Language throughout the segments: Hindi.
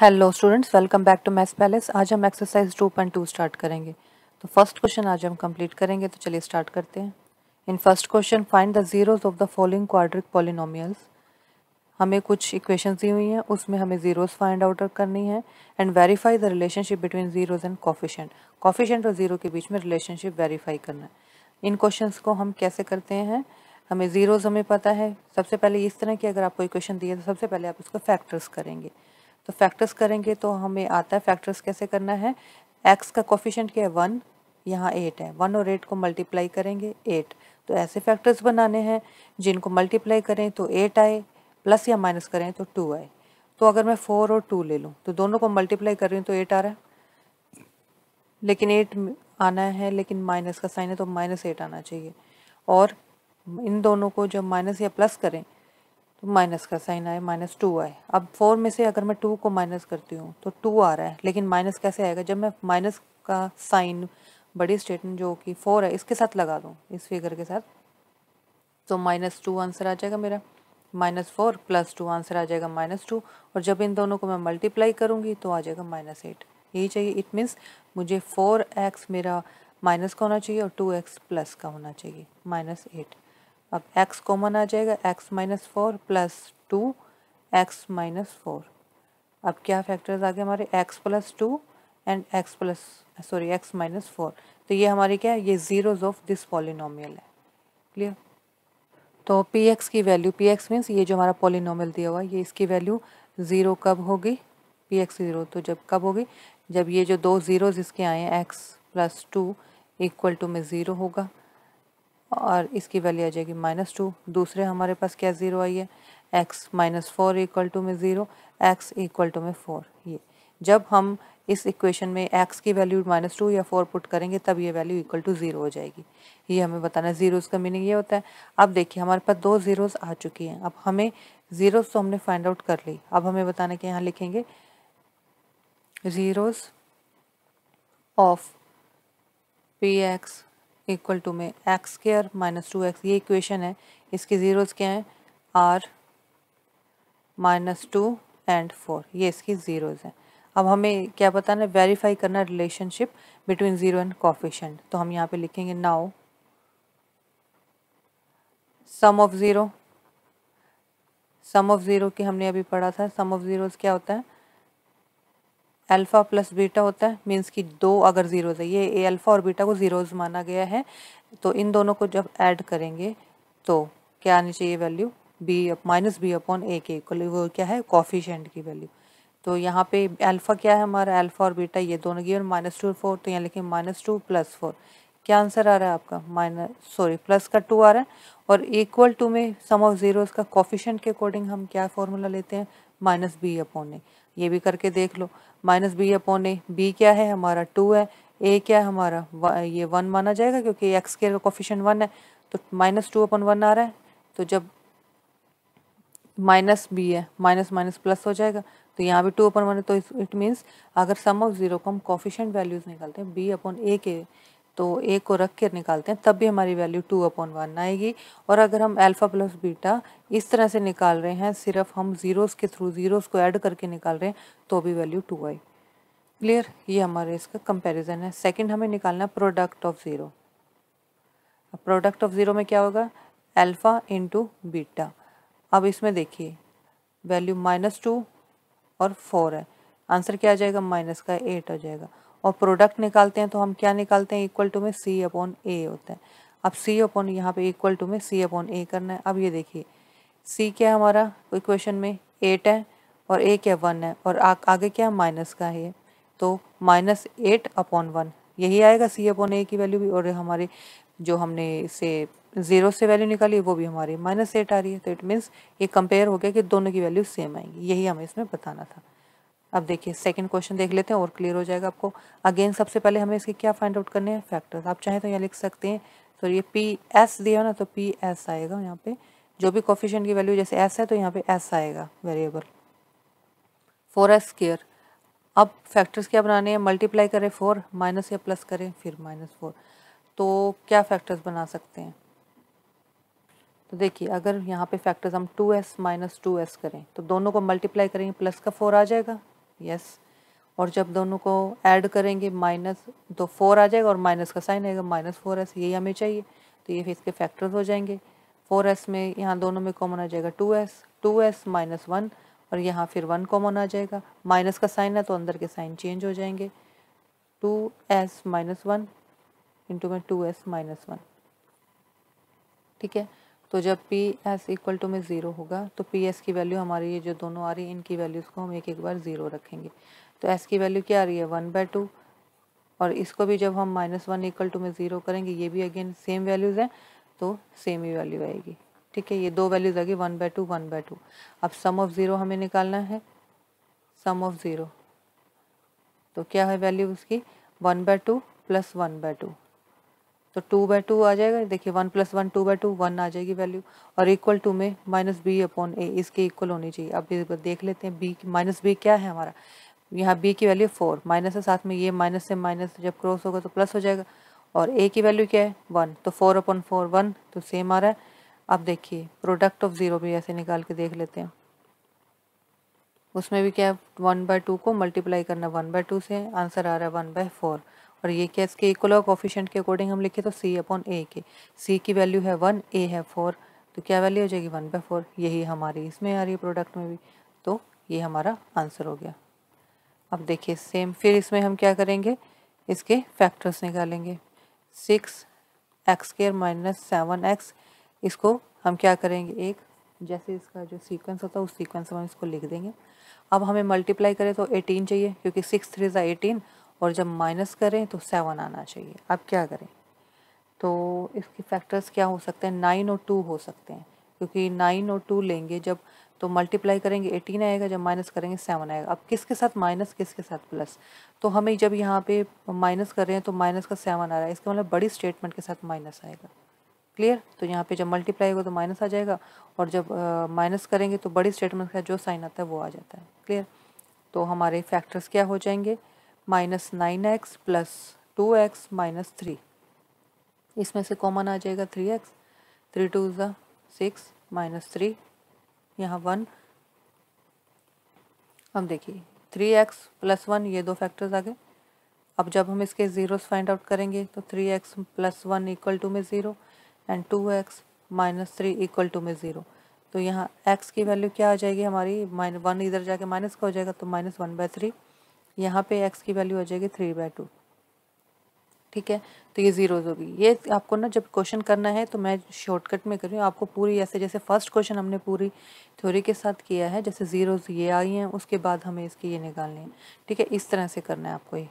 hello students welcome back to Maths Palace आज हम exercise two point two start करेंगे तो फर्स्ट क्वेश्चन आज हम कंप्लीट करेंगे तो चलिए स्टार्ट करते हैं in first question find the zeros of the following quadratic polynomials हमें कुछ इक्वेशंस दी हुई हैं उसमें हमें जीरोस फाइंड आउट करनी है and verify the relationship between zeros and coefficient coefficient और जीरो के बीच में रिलेशनशिप वेरीफाई करना है इन क्वेश्चन को हम कैसे करते हैं हमें जीरोज हमें पता है सबसे पहले इस तरह की अगर आपको इक्वेशन दी है तो सबसे पहले आप उसको फैक्टर्स करेंगे तो फैक्टर्स करेंगे तो हमें आता है फैक्टर्स कैसे करना है एक्स का कोफिशेंट क्या है वन यहाँ एट है वन और एट को मल्टीप्लाई करेंगे एट तो ऐसे फैक्टर्स बनाने हैं जिनको मल्टीप्लाई करें तो एट आए प्लस या माइनस करें तो टू आए तो अगर मैं फोर और टू ले लूँ तो दोनों को मल्टीप्लाई कर रही हूँ तो एट आ रहा है लेकिन एट आना है लेकिन माइनस का साइन है तो माइनस एट आना चाहिए और इन दोनों को जब माइनस या प्लस करें माइनस का साइन आए माइनस टू आए अब फोर में से अगर मैं टू को माइनस करती हूँ तो टू आ रहा है लेकिन माइनस कैसे आएगा जब मैं माइनस का साइन बड़ी स्टेटमेंट जो कि फोर है इसके साथ लगा दूँ इस फिगर के साथ तो माइनस टू आंसर आ जाएगा मेरा minus four plus two answer आ जाएगा माइनस टू और जब इन दोनों को मैं मल्टीप्लाई करूँगी तो आ जाएगा माइनस एट यही चाहिए इट मीन्स मुझे फोर एक्स मेरा माइनस का होना चाहिए और टू एक्स प्लस का होना चाहिए माइनस एट अब x कॉमन आ जाएगा x minus four plus two x minus four अब क्या फैक्टर्स आ गए हमारे x plus two and x plus sorry x minus four तो ये हमारी क्या है ये ज़ीरोज ऑफ दिस पॉलिनोमियल है क्लियर तो पी एक्स की वैल्यू पी एक्स मीन्स ये जो हमारा पॉलिनोमियल दिया हुआ है ये इसकी वैल्यू ज़ीरो कब होगी पी एक्स ज़ीरो तो जब कब होगी जब ये जो दो ज़ीरोज़ इसके आए हैं x plus two equal to में ज़ीरो होगा और इसकी वैल्यू आ जाएगी माइनस टू दूसरे हमारे पास क्या ज़ीरो आई है x minus four equal to में ज़ीरो एक्स इक्वल टू में फोर ये जब हम इस इक्वेशन में एक्स की वैल्यू माइनस टू या फोर पुट करेंगे तब ये वैल्यू इक्वल टू ज़ीरो हो जाएगी ये हमें बताना है ज़ीरोज़ का मीनिंग ये होता है अब देखिए हमारे पास दो ज़ीरोज़ आ चुकी हैं अब हमें ज़ीरोज़ तो हमने फाइंड आउट कर ली अब हमें बताना कि यहाँ लिखेंगे zeros of P x equal to में x square minus two x ये इक्वेशन है इसके ज़ीरोस क्या हैं are minus two and four ये इसकी ज़ीरोज़ हैं अब हमें क्या पता ना वेरीफाई करना relationship between zero and coefficient तो हम यहाँ पे लिखेंगे now sum of zero sum of zero के हमने अभी पढ़ा था सम ऑफ ज़ीरोज़ क्या होता है अल्फ़ा प्लस बीटा होता है मीन्स कि दो अगर ज़ीरोज़ है ये ए अल्फ़ा और बीटा को ज़ीरोज़ माना गया है तो इन दोनों को जब ऐड करेंगे तो क्या आनी चाहिए value b minus B upon ए के इक्वल वो क्या है कॉफिशेंट की वैल्यू तो यहाँ पे अल्फ़ा क्या है हमारा अल्फ़ा और बीटा ये दोनों गिवन माइनस टू फोर तो यहाँ लिखें माइनस टू प्लस फोर क्या आंसर आ रहा है आपका माइनस सॉरी प्लस का टू आ रहा है और इक्वल टू में सम ऑफ जीरोस का कॉफिशेंट के अकॉर्डिंग हम क्या फॉर्मूला लेते हैं माइनस बी अपॉन ए ये भी करके देख लो minus B upon a b क्या है हमारा टू है ए क्या है हमारा ये वन माना जाएगा क्योंकि एक्स केयर का कॉफिशन वन है तो माइनस टू अपन वन आ रहा है तो जब माइनस बी है माइनस माइनस प्लस हो जाएगा तो यहाँ भी टू अपन वन है तो इट मीन्स अगर सम ऑफ ज़ीरो को हम कॉफिशेंट वैल्यूज़ निकालते हैं बी अपॉन ए के तो ए को रख कर निकालते हैं तब भी हमारी वैल्यू टू अपॉन वन आएगी और अगर हम अल्फ़ा प्लस बीटा इस तरह से निकाल रहे हैं सिर्फ हम ज़ीरोज़ के थ्रू ज़ीरोज़ को ऐड करके निकाल रहे हैं तो भी वैल्यू टू आई क्लियर ये हमारे इसका कंपैरिजन है सेकंड हमें निकालना product of zero product of zero में क्या होगा एल्फ़ा इंटू बीटा अब इसमें देखिए वैल्यू माइनस टू और फोर है आंसर क्या आ जाएगा माइनस का एट आ जाएगा और प्रोडक्ट निकालते हैं तो हम क्या निकालते हैं इक्वल टू में सी अपॉन ए होता है अब सी अपॉन यहाँ पे इक्वल टू में सी अपॉन ए करना है अब ये देखिए सी क्या है हमारा इक्वेशन में एट है और ए क्या वन है और आ, आगे क्या है माइनस का है तो माइनस एट अपॉन वन यही आएगा सी अपॉन ए की वैल्यू भी और हमारे जो हमने इसे ज़ीरो से वैल्यू निकाली वो भी हमारी माइनस एट आ रही है तो इट मीन्स ये कंपेयर हो गया कि दोनों की वैल्यू सेम आएंगी यही हमें इसमें बताना था अब देखिए सेकंड क्वेश्चन देख लेते हैं और क्लियर हो जाएगा आपको अगेन सबसे पहले हमें इसके क्या फाइंड आउट करने हैं फैक्टर्स आप चाहें तो यहाँ लिख सकते हैं तो ये पी एस दिया ना तो पी एस आएगा यहाँ पे जो भी कॉफिशेंट की वैल्यू जैसे एस है तो यहाँ पे एस आएगा वेरिएबल फोर एस स्केयर अब फैक्टर्स क्या बनाने हैं मल्टीप्लाई करें फोर माइनस या प्लस करें फिर माइनस फोर तो क्या फैक्टर्स बना सकते हैं तो देखिए अगर यहाँ पे फैक्टर्स हम two s minus two s करें तो दोनों को मल्टीप्लाई करेंगे प्लस का फोर आ जाएगा यस और जब दोनों को ऐड करेंगे माइनस तो फोर आ जाएगा और माइनस का साइन आएगा माइनस फोर एस यही हमें चाहिए तो ये फिर इसके फैक्टर्स हो जाएंगे फोर एस में यहाँ दोनों में कॉमन आ जाएगा two s two s minus one और यहाँ फिर वन कॉमन आ जाएगा माइनस का साइन है तो अंदर के साइन चेंज हो जाएंगे two s minus one into में टू एस माइनस वन ठीक है तो जब पी एस इक्वल टू में ज़ीरो होगा तो पी एस की वैल्यू हमारी ये जो दोनों आ रही है इनकी वैल्यूज़ को हम एक एक बार ज़ीरो रखेंगे तो एस की वैल्यू क्या आ रही है वन बाई टू और इसको भी जब हम माइनस वन इक्वल टू में ज़ीरो करेंगे ये भी अगेन सेम वैल्यूज़ हैं तो सेम ही वैल्यू आएगी ठीक है ये दो वैल्यूज़ आएगी one by two one by two अब सम ऑफ़ ज़ीरो हमें निकालना है सम ऑफ़ ज़ीरो तो क्या है वैल्यू उसकी one by two plus one by two तो टू बाई टू आ जाएगा देखिए one plus one two by two one आ जाएगी वैल्यू और इक्वल टू में माइनस बी अपॉन ए इसके इक्वल होनी चाहिए अब देख लेते हैं बी माइनस बी क्या है हमारा यहाँ बी की वैल्यू फोर माइनस है साथ में ये माइनस से माइनस जब क्रॉस होगा तो प्लस हो जाएगा और ए की वैल्यू क्या है वन तो फोर अपॉन फोर वन तो सेम आ रहा है अब देखिए प्रोडक्ट ऑफ ज़ीरो भी ऐसे निकाल के देख लेते हैं उसमें भी क्या है वन बाय टू को मल्टीप्लाई करना वन बाय टू से आंसर आ रहा है वन बाय फोर और ये क्या इसके इक्वल ऑफ कॉफिशेंट के अकॉर्डिंग हम लिखे तो सी अपॉन ए के सी की वैल्यू है वन ए है फोर तो क्या वैल्यू हो जाएगी वन बाई फोर यही हमारी इसमें आ रही है प्रोडक्ट में भी तो ये हमारा आंसर हो गया अब देखिए सेम फिर इसमें हम क्या करेंगे इसके फैक्टर्स निकालेंगे six x square minus seven x इसको हम क्या करेंगे एक जैसे इसका जो सीक्वेंस होता है उस सीक्वेंस में हम इसको लिख देंगे अब हमें मल्टीप्लाई करें तो एटीन चाहिए क्योंकि सिक्स थ्री ज़ा एटीन और जब माइनस करें तो सेवन आना चाहिए अब क्या करें तो इसके फैक्टर्स क्या हो सकते हैं नाइन और टू हो सकते हैं क्योंकि नाइन और टू लेंगे जब तो मल्टीप्लाई करेंगे एटीन आएगा जब माइनस करेंगे सेवन आएगा अब किसके साथ माइनस किसके साथ प्लस तो हमें जब यहाँ पे माइनस कर रहे हैं तो माइनस का सेवन आ रहा है इसका मतलब बड़ी स्टेटमेंट के साथ माइनस आएगा क्लियर तो यहाँ पे जब मल्टीप्लाई होगा तो माइनस आ जाएगा और जब माइनस करेंगे तो बड़ी स्टेटमेंट का जो साइन आता है वो आ जाता है क्लियर तो हमारे फैक्टर्स क्या हो जाएंगे minus nine x plus two x minus three इसमें से कॉमन आ जाएगा थ्री एक्स थ्री टू ज़ा सिक्स माइनस थ्री यहाँ वन अब देखिए थ्री एक्स प्लस वन ये दो फैक्टर्स आ गए अब जब हम इसके ज़ीरोस फाइंड आउट करेंगे तो three x plus one equal to में zero and two x minus three equal to में ज़ीरो तो यहाँ एक्स की वैल्यू क्या आ जाएगी हमारी माइन वन इधर जाके माइनस का हो जाएगा तो माइनस वन बाय थ्री यहाँ पे एक्स की वैल्यू हो जाएगी थ्री बाय टू ठीक है तो ये जीरोज होगी ये आपको ना जब क्वेश्चन करना है तो मैं शॉर्टकट में कर रही हूँ आपको पूरी ऐसे जैसे फर्स्ट क्वेश्चन हमने पूरी थ्योरी के साथ किया है जैसे जीरोज ये आई हैं उसके बाद हमें इसकी ये निकालनी है ठीक है इस तरह से करना है आपको ये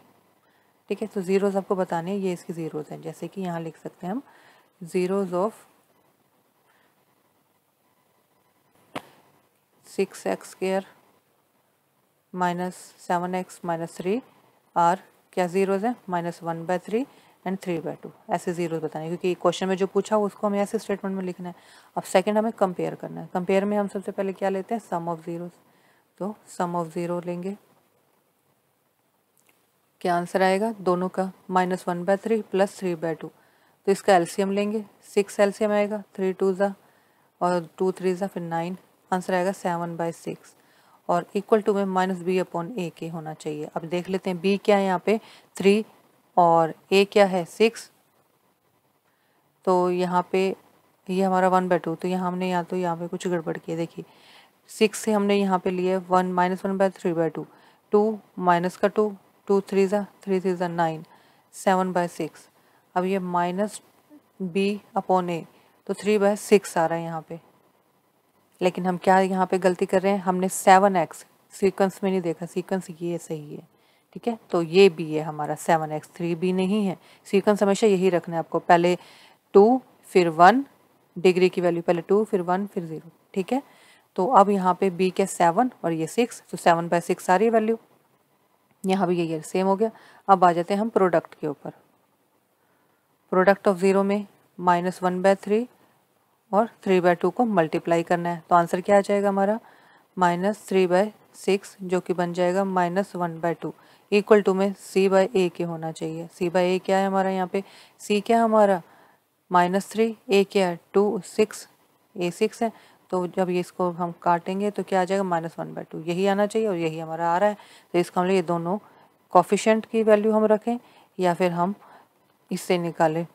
ठीक है तो ज़ीरोज़ आपको बताने हैं ये इसकी ज़ीरोज़ हैं जैसे कि यहाँ लिख सकते हैं हम zeros of six x square minus seven x minus three are क्या ज़ीरोज़ हैं minus one by three and three by two ऐसे ज़ीरोज़ बताने क्योंकि क्वेश्चन में जो पूछा हो उसको हमें ऐसे स्टेटमेंट में लिखना है अब सेकंड हमें कंपेयर करना है कंपेयर में हम सबसे पहले क्या लेते हैं सम ऑफ ज़ीरोज़ तो सम ऑफ ज़ीरो लेंगे क्या आंसर आएगा दोनों का minus one by three plus three by two तो इसका एलसीएम लेंगे सिक्स एलसीएम आएगा थ्री टू ज़ा और टू थ्री ज़ा फिर नाइन आंसर आएगा सेवन बाय सिक्स और इक्वल टू में माइनस बी अपॉन ए के होना चाहिए अब देख लेते हैं बी क्या है यहाँ पे थ्री और ए क्या है सिक्स तो यहाँ पे ये यह हमारा वन बाई टू तो यहाँ हमने यहाँ तो यहाँ पे कुछ गड़बड़ की है देखिए सिक्स से हमने यहाँ पे लिए one minus one by three by two two minus का टू टू थ्री ज़ा थ्री थ्री ज़ा नाइन सेवन बाय सिक्स अब ये माइनस बी अपॉन ए तो थ्री बाय सिक्स आ रहा है यहाँ पे लेकिन हम क्या यहाँ पे गलती कर रहे हैं हमने सेवन एक्स सीक्वेंस में नहीं देखा सीक्वेंस ये सही है ठीक है तो ये भी है हमारा सेवन एक्स थ्री भी नहीं है सीक्वेंस हमेशा यही रखना है आपको पहले टू फिर वन डिग्री की वैल्यू पहले टू फिर वन फिर ज़ीरो ठीक है तो अब यहाँ पे बी के सेवन और ये सिक्स तो सेवन बाय सिक्स सारी वैल्यू यहाँ भी ये सेम हो गया अब आ जाते हैं हम प्रोडक्ट के ऊपर प्रोडक्ट ऑफ ज़ीरो में माइनस वन बाय थ्री और थ्री बाय टू को मल्टीप्लाई करना है तो आंसर क्या आ जाएगा हमारा माइनस थ्री बाय सिक्स जो कि बन जाएगा minus one by two equal to में सी बाय ए के होना चाहिए सी बाय ए क्या है हमारा यहाँ पे सी क्या है हमारा माइनस थ्री ए क्या है टू सिक्स ए सिक्स है तो जब ये इसको हम काटेंगे तो क्या आ जाएगा माइनस वन बाय टू यही आना चाहिए और यही हमारा आ रहा है तो इसका हम मतलब लोग ये दोनों कॉफिशेंट की वैल्यू हम रखें या फिर हम इससे निकालें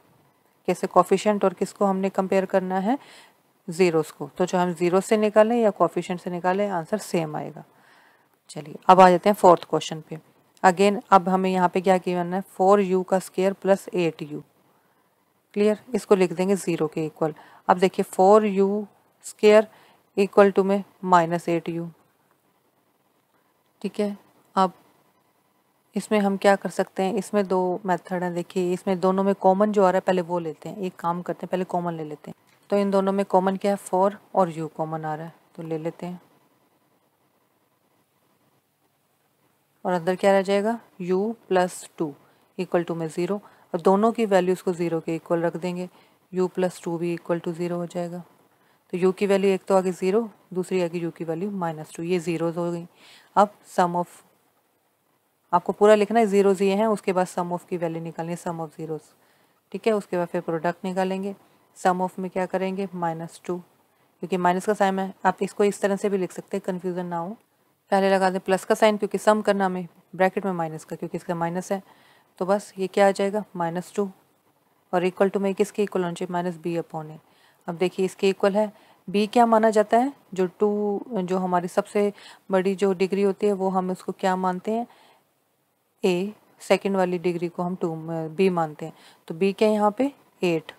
कैसे कॉफिशेंट और किसको हमने कंपेयर करना है ज़ीरोस को तो जो हम ज़ीरो से निकालें या कॉफिशेंट से निकालें आंसर सेम आएगा चलिए अब आ जाते हैं फोर्थ क्वेश्चन पे अगेन अब हमें यहाँ पे क्या किया है फोर यू का square plus eight u clear इसको लिख देंगे ज़ीरो के इक्वल अब देखिए four u square equal to में माइनस एट यू ठीक है इसमें हम क्या कर सकते हैं इसमें दो मेथड हैं देखिए इसमें दोनों में कॉमन जो आ रहा है पहले वो लेते हैं एक काम करते हैं पहले कॉमन ले लेते हैं तो इन दोनों में कॉमन क्या है फोर और यू कॉमन आ रहा है तो ले लेते हैं और अंदर क्या रह जाएगा u plus two equal to में ज़ीरो और दोनों की वैल्यूज़ को ज़ीरो के इक्वल रख देंगे u प्लस टू भी इक्वल टू ज़ीरो हो जाएगा तो u की वैल्यू एक तो आगे ज़ीरो दूसरी आगे u की वैल्यू माइनस टू ये ज़ीरोज़ हो गई अब सम ऑफ आपको पूरा लिखना है ज़ीरोज़ ये हैं उसके बाद सम ऑफ की वैल्यू निकालनी है सम ऑफ जीरो ठीक है उसके बाद फिर प्रोडक्ट निकालेंगे सम ऑफ में क्या करेंगे माइनस टू क्योंकि माइनस का साइन है आप इसको इस तरह से भी लिख सकते हैं कन्फ्यूज़न ना हो पहले लगा दें प्लस का साइन क्योंकि सम करना हमें ब्रैकेट में माइनस का क्योंकि इसका माइनस है तो बस ये क्या आ जाएगा माइनस टू और इक्वल टू में किसके इक्वल होना चाहिए माइनस बी अपॉन ए अब देखिए इसके इक्वल है बी क्या माना जाता है जो टू जो हमारी सबसे बड़ी जो डिग्री होती है वो हम उसको क्या मानते हैं ए सेकेंड वाली डिग्री को हम टू बी मानते हैं तो बी क्या यहाँ पे एट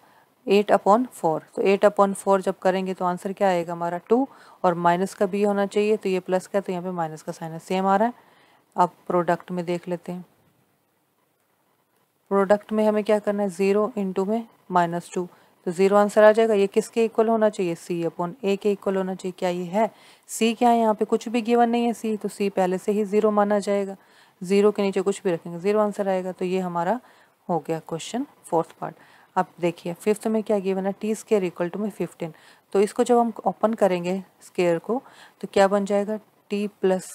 एट अपॉन फोर तो एट अपॉन फोर जब करेंगे तो आंसर क्या आएगा हमारा टू और माइनस का बी होना चाहिए तो ये प्लस का तो यहाँ पे माइनस का साइन सेम आ रहा है अब प्रोडक्ट में देख लेते हैं प्रोडक्ट में हमें क्या करना है ज़ीरो इंटू में माइनस टू तो ज़ीरो आंसर आ जाएगा ये किसके इक्वल होना चाहिए सी अपॉन ए के इक्वल होना चाहिए क्या ये है सी क्या है यहाँ पे कुछ भी गिवन नहीं है सी तो सी पहले से ही ज़ीरो माना जाएगा ज़ीरो के नीचे कुछ भी रखेंगे ज़ीरो आंसर आएगा तो ये हमारा हो गया क्वेश्चन फोर्थ पार्ट अब देखिए फिफ्थ में क्या गिवन है टी स्केयर इक्वल टू में फिफ्टीन तो इसको जब हम ओपन करेंगे स्केयर को तो क्या बन जाएगा टी प्लस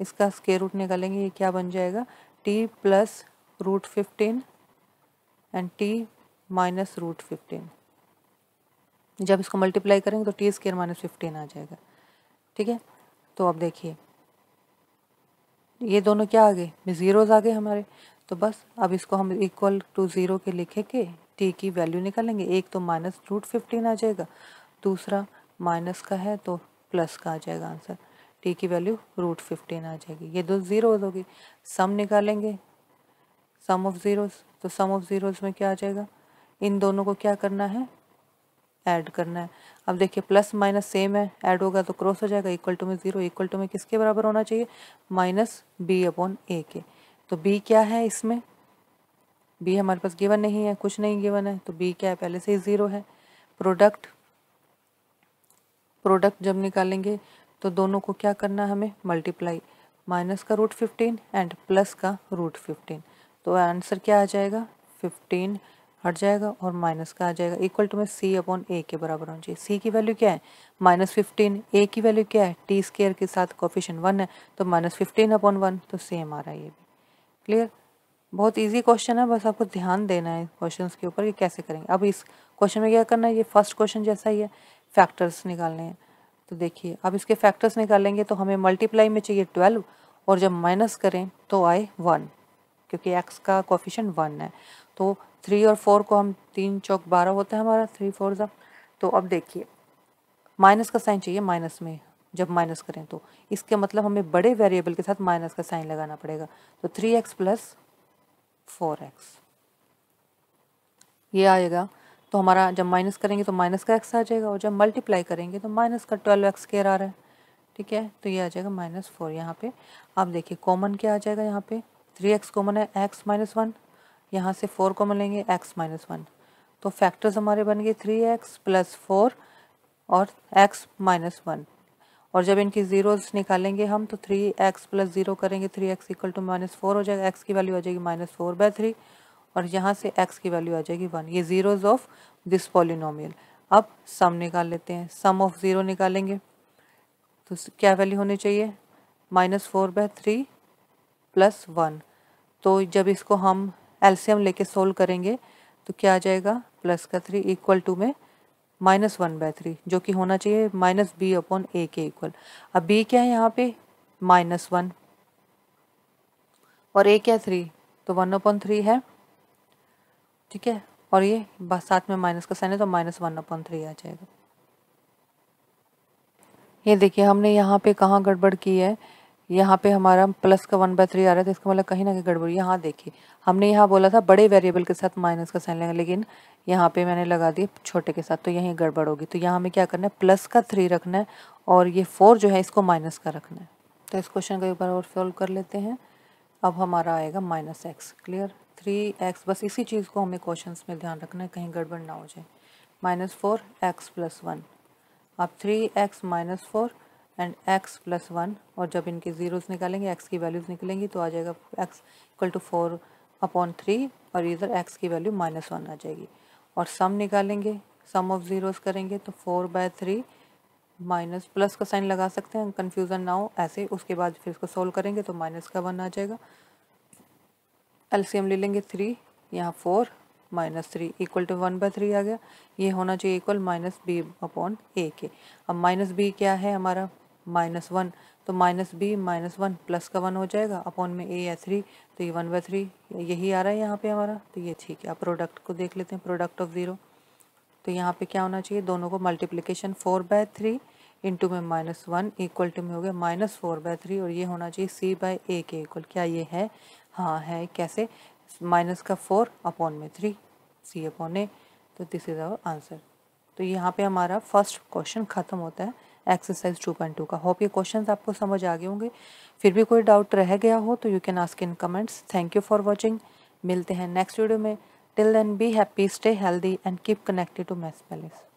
इसका स्केयर रूट निकालेंगे ये क्या बन जाएगा T plus root fifteen and T minus root fifteen जब इसको मल्टीप्लाई करेंगे तो टी स्केयर माइनस फिफ्टीन आ जाएगा ठीक है तो अब देखिए ये दोनों क्या आ गए ज़ीरोज़ आ गए हमारे तो बस अब इसको हम इक्वल टू ज़ीरो के लिखे के टी की वैल्यू निकालेंगे एक तो माइनस रूट फिफ्टीन आ जाएगा दूसरा माइनस का है तो प्लस का आ जाएगा आंसर टी की वैल्यू रूट फिफ्टीन आ जाएगी ये दो ज़ीरोज़ होगी सम निकालेंगे सम ऑफ ज़ीरोज़ तो सम ऑफ ज़ीरोज़ में क्या आ जाएगा इन दोनों को क्या करना है ऐड करना है अब देखिए प्लस माइनस सेम है ऐड होगा तो क्रॉस हो जाएगा इक्वल टू में ज़ीरो इक्वल टू में किसके बराबर होना चाहिए माइनस बी अपॉन ए के तो बी क्या है इसमें बी हमारे पास गिवन नहीं है कुछ नहीं गिवन है तो बी क्या है पहले से ही ज़ीरो है प्रोडक्ट प्रोडक्ट जब निकालेंगे तो दोनों को क्या करना है हमें मल्टीप्लाई माइनस का रूट फिफ्टीन एंड प्लस का रूट फिफ्टीन तो आंसर क्या आ जाएगा फिफ्टीन हट जाएगा और माइनस का आ जाएगा इक्वल टू में सी अपॉन ए के बराबर होना चाहिए सी की वैल्यू क्या है माइनस फिफ्टीन ए की वैल्यू क्या है टी स्केयर के साथ कॉफिशन वन है तो माइनस फिफ्टीन अपॉन वन तो सेम आ रहा है ये भी क्लियर बहुत इजी क्वेश्चन है बस आपको ध्यान देना है क्वेश्चन के ऊपर कि कैसे करेंगे अब इस क्वेश्चन में क्या करना है ये फर्स्ट क्वेश्चन जैसा ही है फैक्टर्स निकालने हैं तो देखिए अब इसके फैक्टर्स निकालेंगे तो हमें मल्टीप्लाई में चाहिए ट्वेल्व और जब माइनस करें तो आए वन क्योंकि एक्स का कोफिशन वन है तो थ्री और फोर को हम तीन चौक बारह होता है हमारा थ्री फोर जब तो अब देखिए माइनस का साइन चाहिए माइनस में जब माइनस करें तो इसके मतलब हमें बड़े वेरिएबल के साथ माइनस का साइन लगाना पड़ेगा तो three x plus four x ये आएगा तो हमारा जब माइनस करेंगे तो माइनस का एक्स आ जाएगा और जब मल्टीप्लाई करेंगे तो माइनस का ट्वेल्व एक्स केयर आ रहा है ठीक है तो ये आ जाएगा माइनस फोर यहाँ पे आप देखिए कॉमन क्या आ जाएगा यहाँ पे थ्री एक्स कॉमन है एक्स माइनस वन यहाँ से फोर को मिलेंगे एक्स माइनस वन तो फैक्टर्स हमारे बन गए थ्री एक्स प्लस फोर और एक्स माइनस वन और जब इनकी ज़ीरोस निकालेंगे हम तो थ्री एक्स प्लस ज़ीरो करेंगे three x equal to minus four हो जाएगा एक्स की वैल्यू आ जाएगी माइनस फोर बाय थ्री और यहाँ से एक्स की वैल्यू आ जाएगी वन ये ज़ीरोज़ ऑफ दिस पॉलिनोमियल अब सम निकाल लेते हैं सम ऑफ ज़ीरो निकालेंगे तो क्या वैल्यू होनी चाहिए minus four by three plus one तो जब इसको हम एल्सियम लेके सोल्व करेंगे तो क्या आ जाएगा प्लस का थ्री इक्वल टू में माइनस वन बाय थ्री जो कि होना चाहिए माइनस बी अपॉन ए के इक्वल अब बी क्या है यहाँ पे माइनस वन और ए क्या थ्री तो वन अपॉन थ्री है ठीक है और ये साथ में माइनस का साइन है तो माइनस वन अपॉन थ्री आ जाएगा ये देखिए हमने यहाँ पे कहाँ गड़बड़ की है यहाँ पे हमारा प्लस का वन बाय थ्री आ रहा था तो इसका मतलब कहीं ना कहीं गड़बड़ी यहाँ देखिए हमने यहाँ बोला था बड़े वेरिएबल के साथ माइनस का साइन लगा लेकिन यहाँ पे मैंने लगा दिया छोटे के साथ तो यहीं गड़बड़ होगी तो यहाँ हमें क्या करना है प्लस का थ्री रखना है और ये फोर जो है इसको माइनस का रखना है तो इस क्वेश्चन को एक बार और सॉल्व कर लेते हैं अब हमारा आएगा minus x clear three x बस इसी चीज़ को हमें क्वेश्चन में ध्यान रखना है कहीं गड़बड़ ना हो जाए minus four x plus one अब three x minus four and x plus one और जब इनके ज़ीरोज़ निकालेंगे एक्स की वैल्यूज़ निकलेंगी तो आ जाएगा x equal to four upon three और इधर एक्स की वैल्यू माइनस वन आ जाएगी और सम निकालेंगे सम ऑफ ज़ीरोज़ करेंगे तो four by three minus plus का साइन लगा सकते हैं कन्फ्यूज़न ना हो ऐसे उसके बाद फिर इसको सोल्व करेंगे तो माइनस का वन आ जाएगा एलसीएम ले लेंगे थ्री यहाँ four minus three equal to one by three आ गया ये होना चाहिए इक्वल माइनस बी अपॉन ए के अब माइनस बी क्या है हमारा माइनस वन तो minus B minus one plus का वन हो जाएगा अपॉन में ए या थ्री तो ये वन बाई थ्री यही आ रहा है यहाँ पे हमारा तो ये ठीक है आप प्रोडक्ट को देख लेते हैं प्रोडक्ट ऑफ ज़ीरो तो यहाँ पे क्या होना चाहिए दोनों को multiplication four by three into में माइनस वन इक्वल टू में हो गया माइनस फोर बाय थ्री और ये होना चाहिए सी बाय ए के इक्वल क्या ये है हाँ है कैसे माइनस का फोर अपॉन में थ्री सी अपॉन ए तो दिस इज़ आवर आंसर तो यहाँ पे हमारा फर्स्ट क्वेश्चन ख़त्म होता है एक्सरसाइज टू पॉइंट टू का होप ये क्वेश्चन आपको समझ आ गए होंगे फिर भी कोई डाउट रह गया हो तो you can ask in comments thank you for watching मिलते हैं नेक्स्ट वीडियो में till then be happy stay healthy and keep connected to math palace